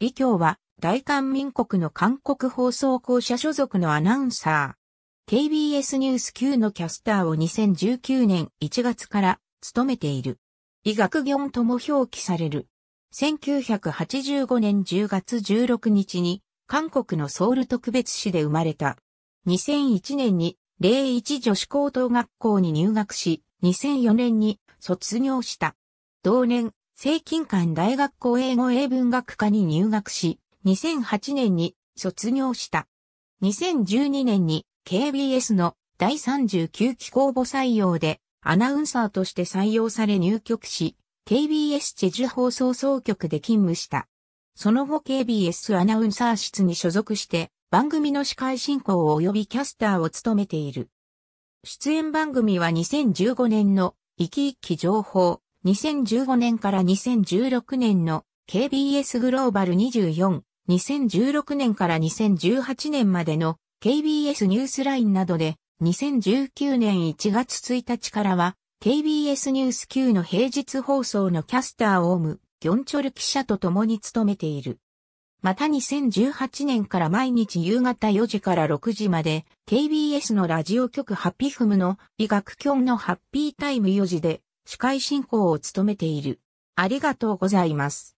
李強は大韓民国の韓国放送公社所属のアナウンサー。KBS ニュース級のキャスターを2019年1月から務めている。医学業とも表記される。1985年10月16日に韓国のソウル特別市で生まれた。2001年に01女子高等学校に入学し、2004年に卒業した。同年、清近館大学校英語英文学科に入学し、2008年に卒業した。2012年に KBS の第39期公募採用でアナウンサーとして採用され入局し、KBS チェジュ放送総局で勤務した。その後 KBS アナウンサー室に所属して番組の司会進行及びキャスターを務めている。出演番組は2015年の生き生き情報、2015年から2016年の KBS グローバル24、2016年から2018年までの KBS ニュースラインなどで、2019年1月1日からは、KBS ニュース級の平日放送のキャスターを生む。ギョンチョル記者と共に務めている。また2018年から毎日夕方4時から6時まで、KBS のラジオ局ハピフムの医学教のハッピータイム4時で、司会進行を務めている。ありがとうございます。